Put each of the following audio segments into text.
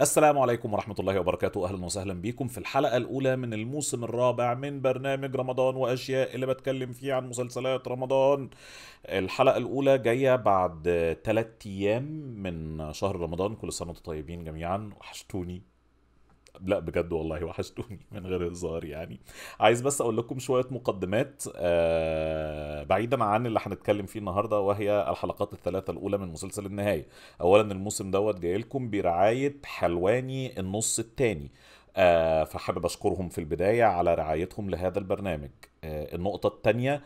السلام عليكم ورحمة الله وبركاته أهلا وسهلا بكم في الحلقة الأولى من الموسم الرابع من برنامج رمضان وأشياء اللي بتكلم فيه عن مسلسلات رمضان الحلقة الأولى جاية بعد ثلاثة أيام من شهر رمضان كل سنة وانتم طيبين جميعا وحشتوني لا بجد والله وحشتوني من غير هزار يعني عايز بس اقول لكم شويه مقدمات آه، بعيدا عن اللي هنتكلم فيه النهارده وهي الحلقات الثلاثه الاولى من مسلسل النهايه اولا الموسم دوت جاي لكم برعايه حلواني النص الثاني آه، فحابب اشكرهم في البدايه على رعايتهم لهذا البرنامج آه، النقطه الثانيه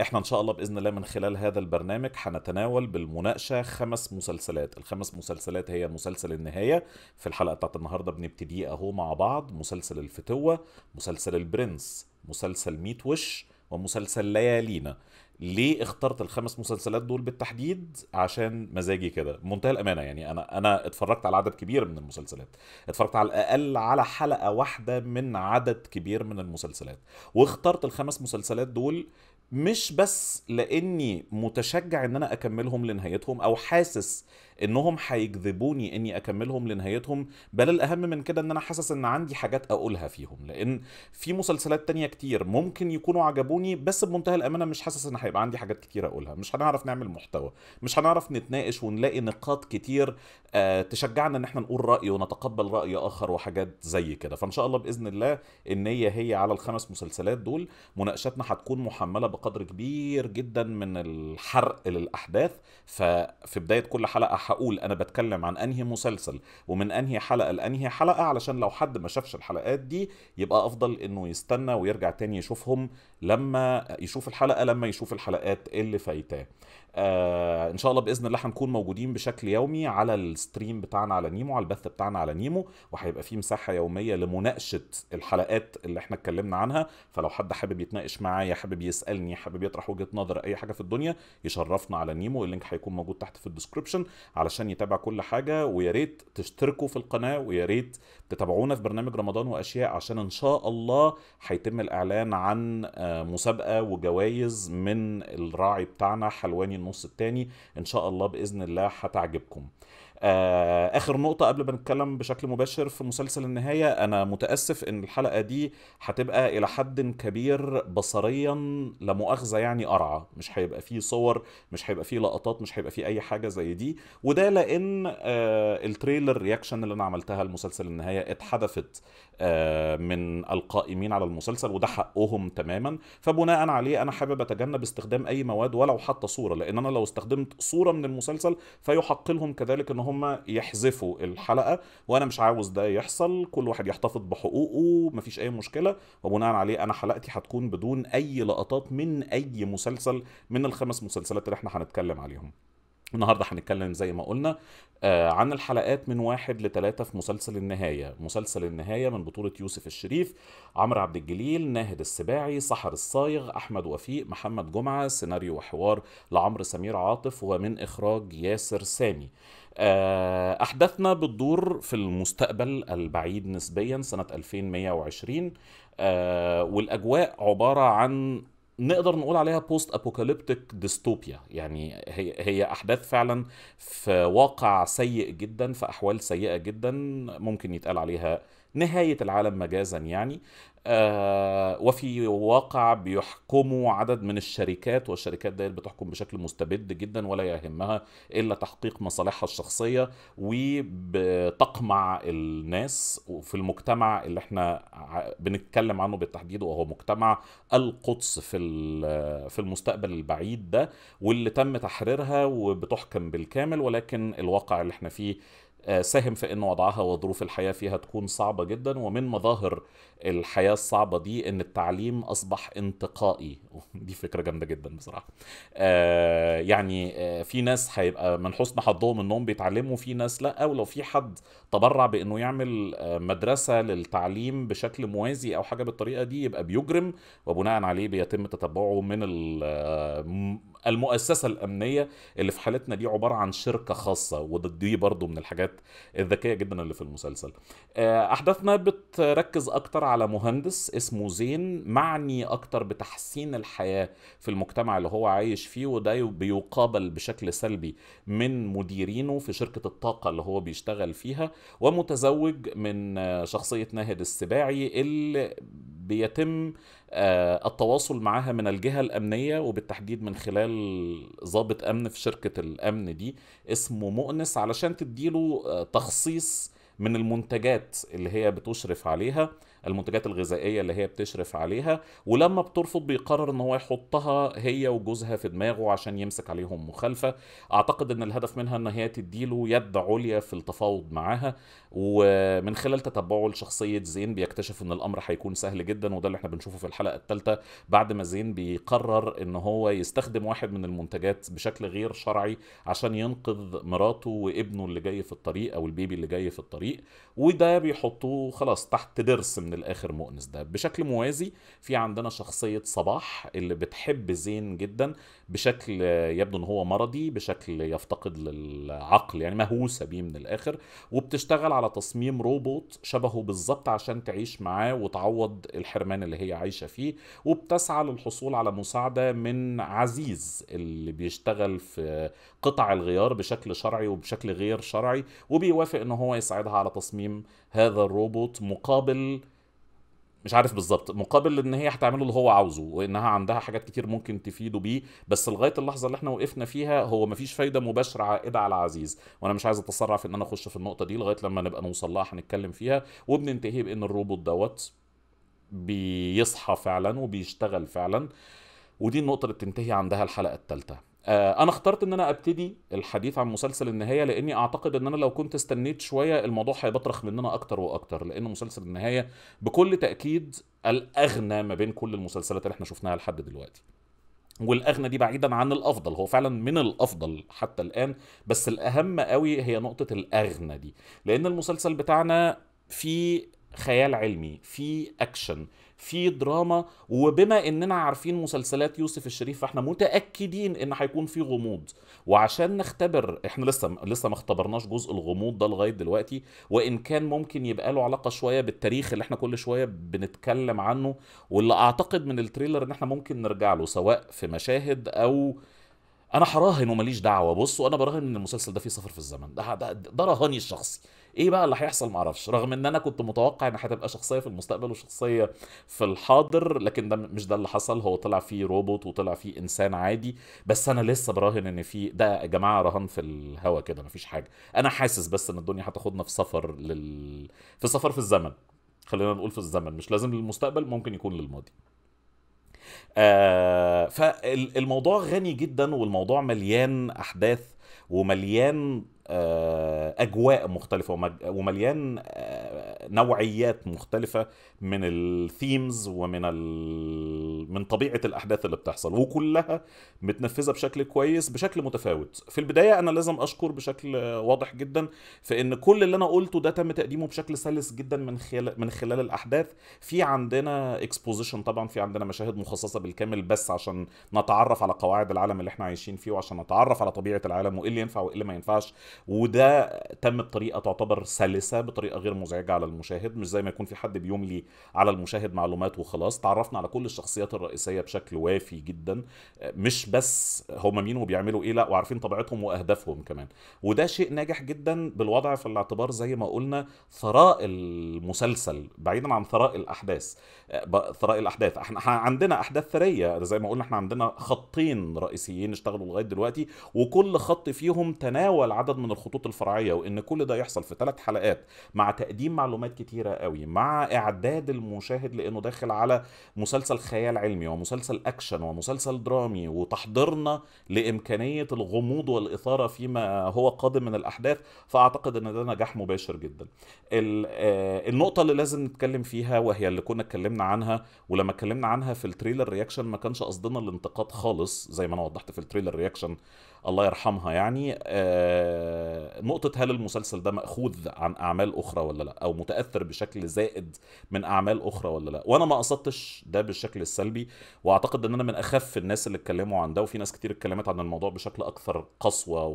احنا ان شاء الله باذن الله من خلال هذا البرنامج هنتناول بالمناقشه خمس مسلسلات الخمس مسلسلات هي مسلسل النهايه في الحلقه بتاعت النهارده بنبتدي اهو مع بعض مسلسل الفتوه مسلسل البرنس مسلسل ميت وش ومسلسل ليالينا ليه اخترت الخمس مسلسلات دول بالتحديد عشان مزاجي كده منتهى الامانه يعني انا انا اتفرجت على عدد كبير من المسلسلات اتفرجت على الاقل على حلقه واحده من عدد كبير من المسلسلات واخترت الخمس مسلسلات دول مش بس لاني متشجع ان انا اكملهم لنهايتهم او حاسس انهم هيجذبوني اني اكملهم لنهايتهم بل الاهم من كده ان انا حاسس ان عندي حاجات اقولها فيهم لان في مسلسلات تانية كتير ممكن يكونوا عجبوني بس بمنتهى الامانه مش حاسس ان هيبقى عندي حاجات كتير اقولها مش هنعرف نعمل محتوى مش هنعرف نتناقش ونلاقي نقاط كتير آه، تشجعنا ان احنا نقول راي ونتقبل راي اخر وحاجات زي كده فان شاء الله باذن الله النيه هي على الخمس مسلسلات دول مناقشتنا هتكون محمله بقدر كبير جدا من الحرق للاحداث ففي بدايه كل حلقه هقول انا بتكلم عن انهي مسلسل ومن انهي حلقه لانهي حلقه علشان لو حد ما شافش الحلقات دي يبقى افضل انه يستنى ويرجع تاني يشوفهم لما يشوف الحلقه لما يشوف الحلقات اللي فايتاه آه ان شاء الله باذن الله هنكون موجودين بشكل يومي على الستريم بتاعنا على نيمو على البث بتاعنا على نيمو وهيبقى في مساحه يوميه لمناقشه الحلقات اللي احنا اتكلمنا عنها فلو حد حابب يتناقش معايا حابب يسالني حابب يطرح وجهه نظر اي حاجه في الدنيا يشرفنا على نيمو اللينك هيكون موجود تحت في الديسكربشن علشان يتابع كل حاجه ويا ريت تشتركوا في القناه ويا ريت تتابعونا في برنامج رمضان واشياء عشان ان شاء الله هيتم الاعلان عن آه، مسابقه وجوائز من الراعي بتاعنا حلواني النص الثاني ان شاء الله باذن الله هتعجبكم آه، اخر نقطه قبل ما نتكلم بشكل مباشر في مسلسل النهايه انا متاسف ان الحلقه دي هتبقى الى حد كبير بصريا لا مؤاخذه يعني ارعى مش هيبقى فيه صور مش هيبقى فيه لقطات مش هيبقى فيه اي حاجه زي دي وده لان آه التريلر رياكشن اللي انا عملتها لمسلسل النهايه اتحذفت آه من القائمين على المسلسل وده حقهم تماما فبناء عليه انا حابب اتجنب استخدام اي مواد ولو حتى صوره لان انا لو استخدمت صوره من المسلسل فيحق لهم كذلك ان هم يحذفوا الحلقه وانا مش عاوز ده يحصل كل واحد يحتفظ بحقوقه مفيش اي مشكله وبناء عليه انا حلقتي هتكون بدون اي لقطات من اي مسلسل من الخمس مسلسلات اللي احنا هنتكلم عليهم النهارده هنتكلم زي ما قلنا آه، عن الحلقات من واحد لثلاثة في مسلسل النهاية مسلسل النهاية من بطولة يوسف الشريف عمرو عبد الجليل ناهد السباعي سحر الصايغ أحمد وفيق محمد جمعة سيناريو وحوار لعمرو سمير عاطف ومن إخراج ياسر سامي آه، أحداثنا بتدور في المستقبل البعيد نسبيا سنة 2120 آه والأجواء عبارة عن نقدر نقول عليها بوست ابوكاليبتيك ديستوبيا يعني هي هي احداث فعلا في واقع سيء جدا في احوال سيئه جدا ممكن يتقال عليها نهايه العالم مجازا يعني آه، وفي واقع بيحكموا عدد من الشركات والشركات ديت بتحكم بشكل مستبد جدا ولا يهمها الا تحقيق مصالحها الشخصيه وبتقمع الناس في المجتمع اللي احنا بنتكلم عنه بالتحديد وهو مجتمع القدس في في المستقبل البعيد ده واللي تم تحريرها وبتحكم بالكامل ولكن الواقع اللي احنا فيه آه، ساهم في ان وضعها وظروف الحياه فيها تكون صعبه جدا ومن مظاهر الحياه الصعبه دي ان التعليم اصبح انتقائي دي فكره جامده جدا بصراحه آه، يعني آه، في ناس هيبقى من حسن حظهم انهم بيتعلموا في ناس لا او لو في حد تبرع بانه يعمل مدرسه للتعليم بشكل موازي او حاجه بالطريقه دي يبقى بيجرم وبناء عليه بيتم تتبعه من المؤسسة الأمنية اللي في حالتنا دي عبارة عن شركة خاصة وده دي برضو من الحاجات الذكية جدا اللي في المسلسل آه، أحداثنا بتركز أكتر على مهندس اسمه زين معني أكتر بتحسين الحياة في المجتمع اللي هو عايش فيه وده بيقابل بشكل سلبي من مديرينه في شركة الطاقة اللي هو بيشتغل فيها ومتزوج من شخصية ناهد السباعي اللي بيتم آه، التواصل معها من الجهة الأمنية وبالتحديد من خلال ضابط أمن في شركة الأمن دي اسمه مؤنس علشان تديله آه، تخصيص من المنتجات اللي هي بتشرف عليها المنتجات الغذائيه اللي هي بتشرف عليها ولما بترفض بيقرر ان هو يحطها هي وجوزها في دماغه عشان يمسك عليهم مخالفه اعتقد ان الهدف منها ان هي تديله يد عليا في التفاوض معاها ومن خلال تتبعه لشخصيه زين بيكتشف ان الامر هيكون سهل جدا وده اللي احنا بنشوفه في الحلقه الثالثه بعد ما زين بيقرر ان هو يستخدم واحد من المنتجات بشكل غير شرعي عشان ينقذ مراته وابنه اللي جاي في الطريق او البيبي اللي جاي في الطريق وده بيحطوه خلاص تحت درس من الاخر مؤنس ده بشكل موازي في عندنا شخصيه صباح اللي بتحب زين جدا بشكل يبدو ان هو مرضي بشكل يفتقد للعقل يعني مهووسه بيه من الاخر وبتشتغل على تصميم روبوت شبهه بالظبط عشان تعيش معاه وتعوض الحرمان اللي هي عايشه فيه وبتسعى للحصول على مساعده من عزيز اللي بيشتغل في قطع الغيار بشكل شرعي وبشكل غير شرعي وبيوافق ان هو يساعدها على تصميم هذا الروبوت مقابل مش عارف بالظبط مقابل ان هي هتعمله اللي هو عاوزه وانها عندها حاجات كتير ممكن تفيده بيه بس لغايه اللحظه اللي احنا وقفنا فيها هو مفيش فايده مباشره عائده على عزيز وانا مش عايز اتسرع في ان انا اخش في النقطه دي لغايه لما نبقى نوصل لها هنتكلم فيها وبننتهي بان الروبوت دوت بيصحى فعلا وبيشتغل فعلا ودي النقطه اللي بتنتهي عندها الحلقه الثالثه آه، انا اخترت ان انا ابتدي الحديث عن مسلسل النهايه لاني اعتقد ان انا لو كنت استنيت شويه الموضوع هيبطرخ مننا اكتر واكتر لان مسلسل النهايه بكل تاكيد الاغنى ما بين كل المسلسلات اللي احنا شفناها لحد دلوقتي والاغنى دي بعيدا عن الافضل هو فعلا من الافضل حتى الان بس الاهم قوي هي نقطه الاغنى دي لان المسلسل بتاعنا فيه خيال علمي فيه اكشن في دراما وبما اننا عارفين مسلسلات يوسف الشريف فاحنا متاكدين ان هيكون في غموض وعشان نختبر احنا لسه لسه ما اختبرناش جزء الغموض ده لغايه دلوقتي وان كان ممكن يبقى له علاقه شويه بالتاريخ اللي احنا كل شويه بنتكلم عنه واللي اعتقد من التريلر ان احنا ممكن نرجع له سواء في مشاهد او انا هراهن وماليش دعوه بص وانا براهن ان المسلسل ده فيه سفر في الزمن ده ده, ده رهاني الشخصي ايه بقى اللي هيحصل معرفش رغم ان انا كنت متوقع ان هتبقى شخصيه في المستقبل وشخصيه في الحاضر لكن ده مش ده اللي حصل هو طلع فيه روبوت وطلع فيه انسان عادي بس انا لسه براهن ان في ده يا جماعه رهان في الهوا كده مفيش حاجه انا حاسس بس ان الدنيا هتاخدنا في سفر لل في سفر في الزمن خلينا نقول في الزمن مش لازم للمستقبل ممكن يكون للماضي آه، فالموضوع غني جدا والموضوع مليان احداث ومليان آه، اجواء مختلفه ومليان آه، نوعيات مختلفه من الثيمز ومن ال... من طبيعه الاحداث اللي بتحصل وكلها متنفذه بشكل كويس بشكل متفاوت في البدايه انا لازم اشكر بشكل واضح جدا في ان كل اللي انا قلته ده تم تقديمه بشكل سلس جدا من خلال من خلال الاحداث في عندنا اكسبوزيشن طبعا في عندنا مشاهد مخصصه بالكامل بس عشان نتعرف على قواعد العالم اللي احنا عايشين فيه وعشان نتعرف على طبيعه العالم يفهموا ايه اللي ينفع وايه اللي ما ينفعش وده تم بطريقه تعتبر سلسه بطريقه غير مزعجه على المشاهد مش زي ما يكون في حد بيملي على المشاهد معلومات وخلاص تعرفنا على كل الشخصيات الرئيسيه بشكل وافي جدا مش بس هم مين وبيعملوا ايه لا وعارفين طبيعتهم واهدافهم كمان وده شيء ناجح جدا بالوضع في الاعتبار زي ما قلنا ثراء المسلسل بعيدا عن ثراء الاحداث ثراء الاحداث احنا عندنا احداث ثريه زي ما قلنا احنا عندنا خطين رئيسيين اشتغلوا لغايه دلوقتي وكل خط خط فيهم تناول عدد من الخطوط الفرعيه وان كل ده يحصل في ثلاث حلقات مع تقديم معلومات كتيره قوي مع اعداد المشاهد لانه داخل على مسلسل خيال علمي ومسلسل اكشن ومسلسل درامي وتحضيرنا لامكانيه الغموض والاثاره فيما هو قادم من الاحداث فاعتقد ان ده نجاح مباشر جدا آه، النقطه اللي لازم نتكلم فيها وهي اللي كنا اتكلمنا عنها ولما اتكلمنا عنها في التريلر رياكشن ما كانش قصدنا الانتقاد خالص زي ما انا وضحت في التريلر رياكشن الله يرحمها يعني آه، نقطة هل المسلسل ده مأخوذ عن أعمال أخرى ولا لا أو متأثر بشكل زائد من أعمال أخرى ولا لا وأنا ما قصدتش ده بالشكل السلبي وأعتقد أن أنا من أخف الناس اللي اتكلموا عن ده وفي ناس كتير اتكلمت عن الموضوع بشكل أكثر قسوة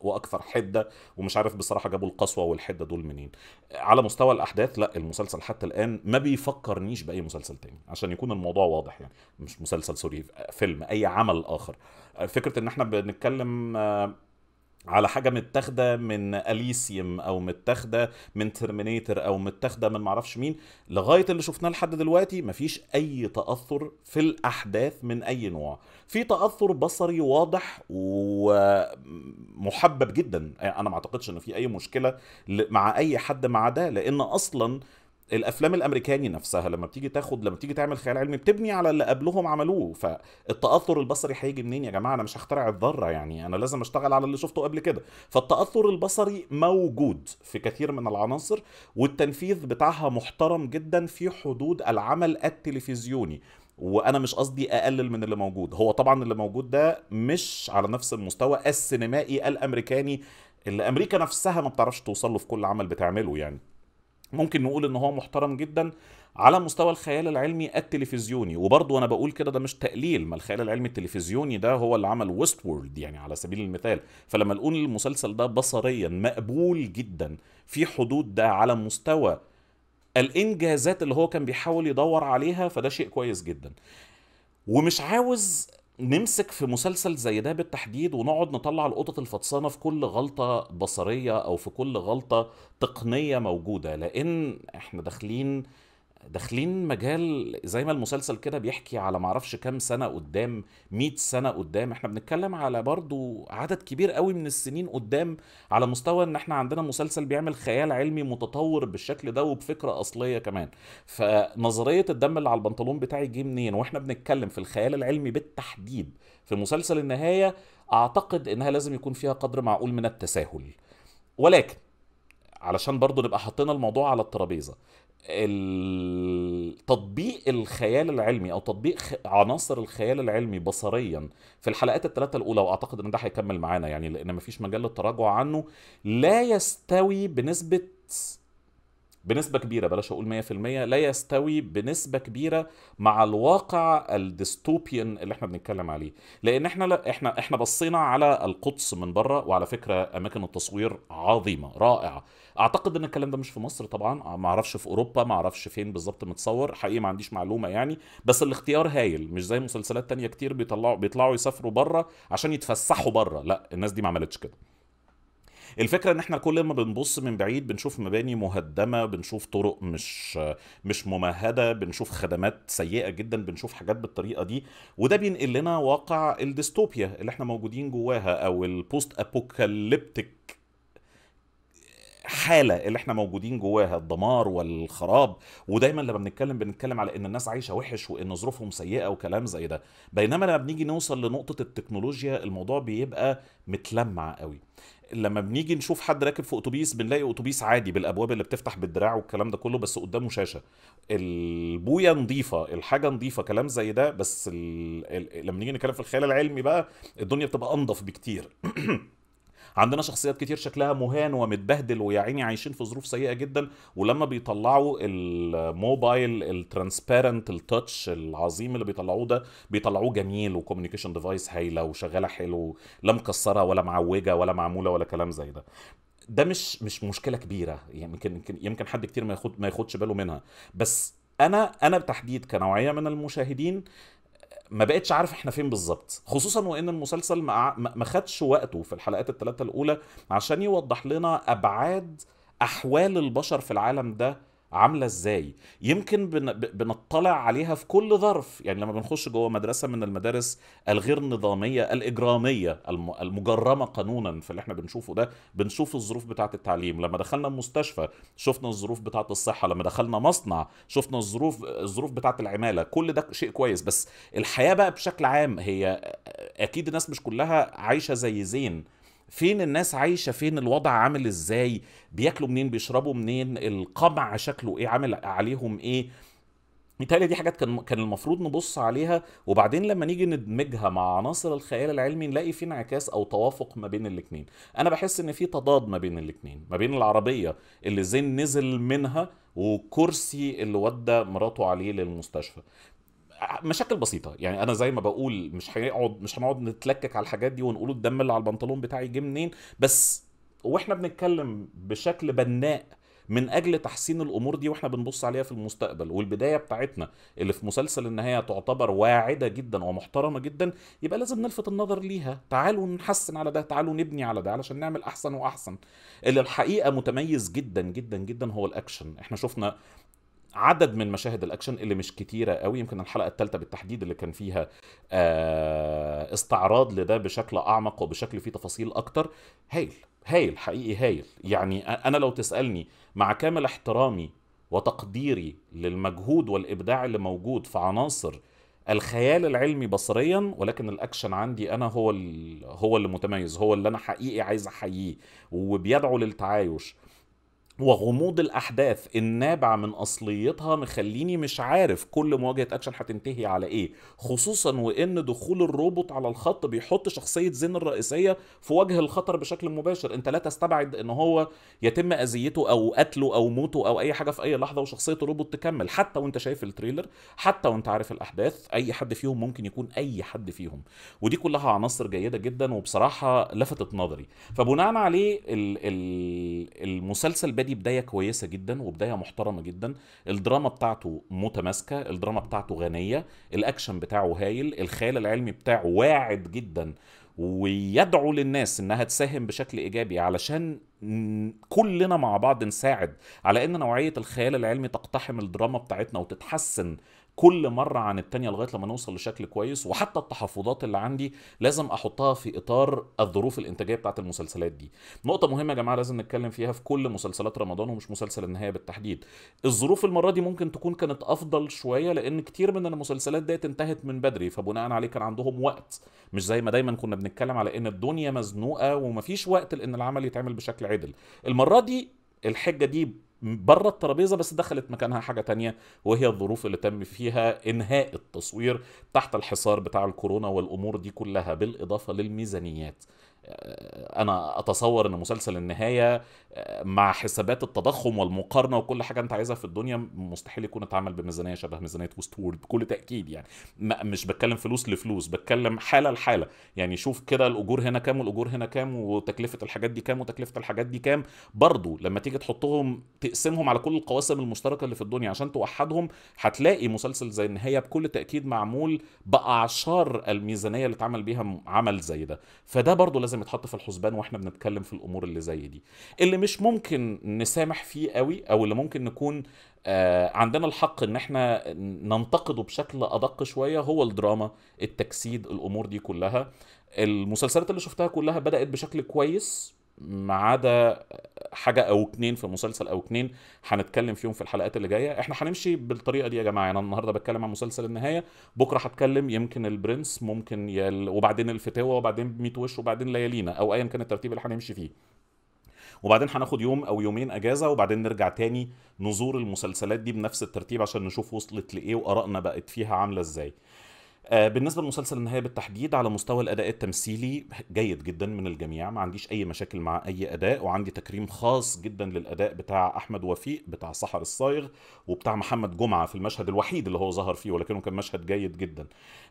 وأكثر حدة ومش عارف بصراحة جابوا القسوة والحدة دول منين على مستوى الأحداث لا المسلسل حتى الآن ما بيفكرنيش بأي مسلسل تاني عشان يكون الموضوع واضح يعني مش مسلسل سوري فيلم أي عمل آخر فكره ان احنا بنتكلم آه، على حاجه متاخده من اليسيوم او متاخده من ترمينيتر او متاخده من معرفش مين لغايه اللي شفناه لحد دلوقتي مفيش اي تاثر في الاحداث من اي نوع في تاثر بصري واضح ومحبب جدا انا ما اعتقدش ان في اي مشكله مع اي حد مع ده لان اصلا الافلام الامريكاني نفسها لما بتيجي تاخد لما بتيجي تعمل خيال علمي بتبني على اللي قبلهم عملوه فالتاثر البصري هيجي منين يا جماعه انا مش هخترع الذره يعني انا لازم اشتغل على اللي شفته قبل كده فالتاثر البصري موجود في كثير من العناصر والتنفيذ بتاعها محترم جدا في حدود العمل التلفزيوني وانا مش قصدي اقلل من اللي موجود هو طبعا اللي موجود ده مش على نفس المستوى السينمائي الامريكاني اللي امريكا نفسها ما بتعرفش توصل له في كل عمل بتعمله يعني ممكن نقول ان هو محترم جدا على مستوى الخيال العلمي التلفزيوني وبرضه انا بقول كده ده مش تقليل ما الخيال العلمي التلفزيوني ده هو اللي عمل ويست وورلد يعني على سبيل المثال فلما نقول المسلسل ده بصريا مقبول جدا في حدود ده على مستوى الانجازات اللي هو كان بيحاول يدور عليها فده شيء كويس جدا ومش عاوز نمسك في مسلسل زي ده بالتحديد ونقعد نطلع القطط الفطسانه في كل غلطه بصريه او في كل غلطه تقنيه موجوده لان احنا داخلين داخلين مجال زي ما المسلسل كده بيحكي على معرفش كام سنة قدام 100 سنة قدام احنا بنتكلم على برضو عدد كبير قوي من السنين قدام على مستوى ان احنا عندنا مسلسل بيعمل خيال علمي متطور بالشكل ده وبفكرة أصلية كمان فنظرية الدم اللي على البنطلون بتاعي جه منين واحنا بنتكلم في الخيال العلمي بالتحديد في مسلسل النهاية أعتقد إنها لازم يكون فيها قدر معقول من التساهل ولكن علشان برضو نبقى حاطين الموضوع على الترابيزه تطبيق الخيال العلمي او تطبيق عناصر الخيال العلمي بصريا في الحلقات الثلاثه الاولى واعتقد ان ده هيكمل معانا يعني لان مفيش مجال للتراجع عنه لا يستوي بنسبه بنسبة كبيرة بلاش أقول 100% لا يستوي بنسبة كبيرة مع الواقع الديستوبيان اللي احنا بنتكلم عليه لأن احنا لا احنا احنا بصينا على القدس من بره وعلى فكرة أماكن التصوير عظيمة رائعة اعتقد ان الكلام ده مش في مصر طبعا ما اعرفش في اوروبا ما اعرفش فين بالظبط متصور حقيقي ما عنديش معلومه يعني بس الاختيار هايل مش زي مسلسلات تانية كتير بيطلعوا بيطلعوا يسافروا بره عشان يتفسحوا بره لا الناس دي ما عملتش كده الفكره ان احنا كل ما بنبص من بعيد بنشوف مباني مهدمه بنشوف طرق مش مش ممهده بنشوف خدمات سيئه جدا بنشوف حاجات بالطريقه دي وده بينقل لنا واقع الديستوبيا اللي احنا موجودين جواها او البوست ابوكاليبتك الحاله اللي احنا موجودين جواها الدمار والخراب ودايما لما بنتكلم بنتكلم على ان الناس عايشه وحش وان ظروفهم سيئه وكلام زي ده بينما لما بنيجي نوصل لنقطه التكنولوجيا الموضوع بيبقى متلمع قوي لما بنيجي نشوف حد راكب في اتوبيس بنلاقي اتوبيس عادي بالابواب اللي بتفتح بالدراع والكلام ده كله بس قدامه شاشه البويه نظيفه الحاجه نظيفه كلام زي ده بس ال... ال... لما نيجي نتكلم في الخيال العلمي بقى الدنيا بتبقى انضف بكتير عندنا شخصيات كتير شكلها مهان ومتبهدل ويا عيني عايشين في ظروف سيئه جدا ولما بيطلعوا الموبايل الترانسبيرنت التاتش العظيم اللي بيطلعوه ده بيطلعوه جميل وكوميونيكيشن ديفايس هايله وشغاله حلو لا مكسره ولا معوجه ولا معموله ولا كلام زي ده ده مش مش مشكله كبيره يمكن يمكن يمكن حد كتير ما ياخد ما ياخدش باله منها بس انا انا بالتحديد كنوعيه من المشاهدين ما بقتش عارف احنا فين بالظبط خصوصا وان المسلسل ما, ما خدش وقته في الحلقات الثلاثه الاولى عشان يوضح لنا ابعاد احوال البشر في العالم ده عامله ازاي يمكن بن... بنطلع عليها في كل ظرف يعني لما بنخش جوه مدرسه من المدارس الغير نظاميه الاجراميه الم... المجرمه قانونا في اللي احنا بنشوفه ده بنشوف الظروف بتاعه التعليم لما دخلنا مستشفى شفنا الظروف بتاعه الصحه لما دخلنا مصنع شفنا الظروف الظروف بتاعه العماله كل ده شيء كويس بس الحياه بقى بشكل عام هي اكيد الناس مش كلها عايشه زي زين فين الناس عايشه فين الوضع عامل ازاي بياكلوا منين بيشربوا منين القمع شكله ايه عامل عليهم ايه بالتالي دي حاجات كان كان المفروض نبص عليها وبعدين لما نيجي ندمجها مع عناصر الخيال العلمي نلاقي في انعكاس او توافق ما بين الاثنين انا بحس ان في تضاد ما بين الاثنين ما بين العربيه اللي زين نزل منها وكرسي اللي ودى مراته عليه للمستشفى مشاكل بسيطه يعني انا زي ما بقول مش هنقعد مش هنقعد نتلكك على الحاجات دي ونقول الدم اللي على البنطلون بتاعي جه منين بس واحنا بنتكلم بشكل بناء من اجل تحسين الامور دي واحنا بنبص عليها في المستقبل والبدايه بتاعتنا اللي في مسلسل النهايه تعتبر واعده جدا ومحترمه جدا يبقى لازم نلفت النظر ليها تعالوا نحسن على ده تعالوا نبني على ده علشان نعمل احسن واحسن اللي الحقيقه متميز جدا جدا جدا هو الاكشن احنا شفنا عدد من مشاهد الاكشن اللي مش كتيره قوي يمكن الحلقه الثالثه بالتحديد اللي كان فيها آه، استعراض لده بشكل اعمق وبشكل فيه تفاصيل اكتر هايل هايل حقيقي هايل يعني انا لو تسالني مع كامل احترامي وتقديري للمجهود والابداع اللي موجود في عناصر الخيال العلمي بصريا ولكن الاكشن عندي انا هو هو اللي متميز هو اللي انا حقيقي عايز احييه وبيدعو للتعايش وغموض الاحداث النابع من اصليتها مخليني مش عارف كل مواجهه اكشن هتنتهي على ايه خصوصا وان دخول الروبوت على الخط بيحط شخصيه زين الرئيسيه في وجه الخطر بشكل مباشر انت لا تستبعد ان هو يتم اذيته او قتله او موته او اي حاجه في اي لحظه وشخصيه الروبوت تكمل حتى وانت شايف التريلر حتى وانت عارف الاحداث اي حد فيهم ممكن يكون اي حد فيهم ودي كلها عناصر جيده جدا وبصراحه لفتت نظري فبناء عليه المسلسل دي بدايه كويسه جدا وبدايه محترمه جدا الدراما بتاعته متماسكه الدراما بتاعته غنيه الاكشن بتاعه هايل الخيال العلمي بتاعه واعد جدا ويدعو للناس انها تساهم بشكل ايجابي علشان كلنا مع بعض نساعد على ان نوعيه الخيال العلمي تقتحم الدراما بتاعتنا وتتحسن كل مره عن التانيه لغايه لما نوصل لشكل كويس وحتى التحفظات اللي عندي لازم احطها في اطار الظروف الانتاجيه بتاعه المسلسلات دي نقطه مهمه يا جماعه لازم نتكلم فيها في كل مسلسلات رمضان ومش مسلسل النهايه بالتحديد الظروف المره دي ممكن تكون كانت افضل شويه لان كتير من المسلسلات ديت انتهت من بدري فبناء عليه كان عندهم وقت مش زي ما دايما كنا بنتكلم على ان الدنيا مزنوقه ومفيش وقت لان العمل يتعمل بشكل عدل المره دي الحجه دي بره الترابيزه بس دخلت مكانها حاجه تانية وهي الظروف اللي تم فيها انهاء التصوير تحت الحصار بتاع الكورونا والامور دي كلها بالاضافه للميزانيات آه، انا اتصور ان مسلسل النهايه مع حسابات التضخم والمقارنه وكل حاجه انت عايزها في الدنيا مستحيل يكون اتعمل بميزانيه شبه ميزانيه وستورد بكل تاكيد يعني مش بتكلم فلوس لفلوس بتكلم حاله لحاله يعني شوف كده الاجور هنا كام والاجور هنا كام وتكلفه الحاجات دي كام وتكلفه الحاجات دي كام برضه لما تيجي تحطهم تقسمهم على كل القواسم المشتركه اللي في الدنيا عشان توحدهم هتلاقي مسلسل زي النهايه بكل تاكيد معمول باعشار الميزانيه اللي اتعمل بيها عمل زي ده فده برضه لازم يتحط في الحسبان واحنا بنتكلم في الامور اللي زي دي اللي مش ممكن نسامح فيه قوي او اللي ممكن نكون آه، عندنا الحق ان احنا ننتقده بشكل ادق شويه هو الدراما التجسيد الامور دي كلها المسلسلات اللي شفتها كلها بدات بشكل كويس ما عدا حاجه او اتنين في مسلسل او اتنين هنتكلم فيهم في الحلقات اللي جايه احنا هنمشي بالطريقه دي يا جماعه يعني انا النهارده بتكلم عن مسلسل النهايه بكره هتكلم يمكن البرنس ممكن يل... وبعدين الفتاوى وبعدين 100 وش وبعدين ليالينا او ايا كان الترتيب اللي هنمشي فيه وبعدين هناخد يوم او يومين اجازه وبعدين نرجع تاني نزور المسلسلات دي بنفس الترتيب عشان نشوف وصلت لايه وارائنا بقت فيها عامله ازاي آه، بالنسبه للمسلسل النهايه بالتحديد على مستوى الاداء التمثيلي جيد جدا من الجميع ما عنديش اي مشاكل مع اي اداء وعندي تكريم خاص جدا للاداء بتاع احمد وفيق بتاع سحر الصايغ وبتاع محمد جمعه في المشهد الوحيد اللي هو ظهر فيه ولكنه كان مشهد جيد جدا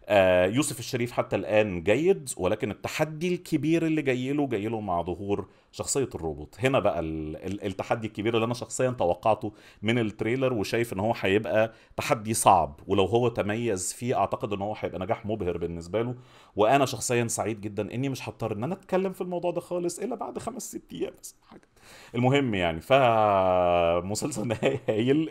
آه، يوسف الشريف حتى الان جيد ولكن التحدي الكبير اللي جاي له جاي له مع ظهور شخصيه الروبوت هنا بقى التحدي الكبير اللي انا شخصيا توقعته من التريلر وشايف ان هو هيبقى تحدي صعب ولو هو تميز فيه اعتقد ان هو هيبقى نجاح مبهر بالنسبه له وانا شخصيا سعيد جدا اني مش هضطر ان انا اتكلم في الموضوع ده خالص الا بعد خمس ست ايام بس حاجه المهم يعني فمسلسل هايل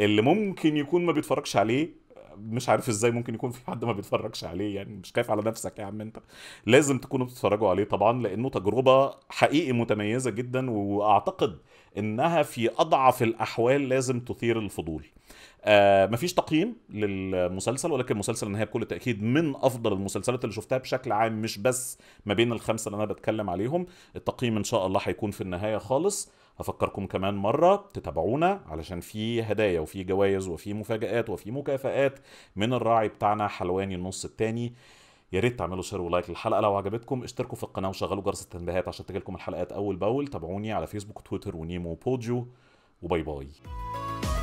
اللي ممكن يكون ما بيتفرجش عليه مش عارف ازاي ممكن يكون في حد ما بيتفرجش عليه يعني مش خايف على نفسك يا عم انت لازم تكونوا بتتفرجوا عليه طبعا لانه تجربه حقيقي متميزه جدا واعتقد انها في اضعف الاحوال لازم تثير الفضول آه مفيش تقييم للمسلسل ولكن مسلسل النهايه بكل تاكيد من افضل المسلسلات اللي شفتها بشكل عام مش بس ما بين الخمسه اللي انا بتكلم عليهم التقييم ان شاء الله هيكون في النهايه خالص هفكركم كمان مرة تتابعونا علشان في هدايا وفي جوائز وفي مفاجآت وفي مكافآت من الراعي بتاعنا حلواني النص التاني يا ريت تعملوا شير ولايك للحلقه لو عجبتكم اشتركوا في القناه وشغلوا جرس التنبيهات عشان تجيلكم الحلقات اول باول تابعوني على فيسبوك وتويتر ونيمو بوديو وباي باي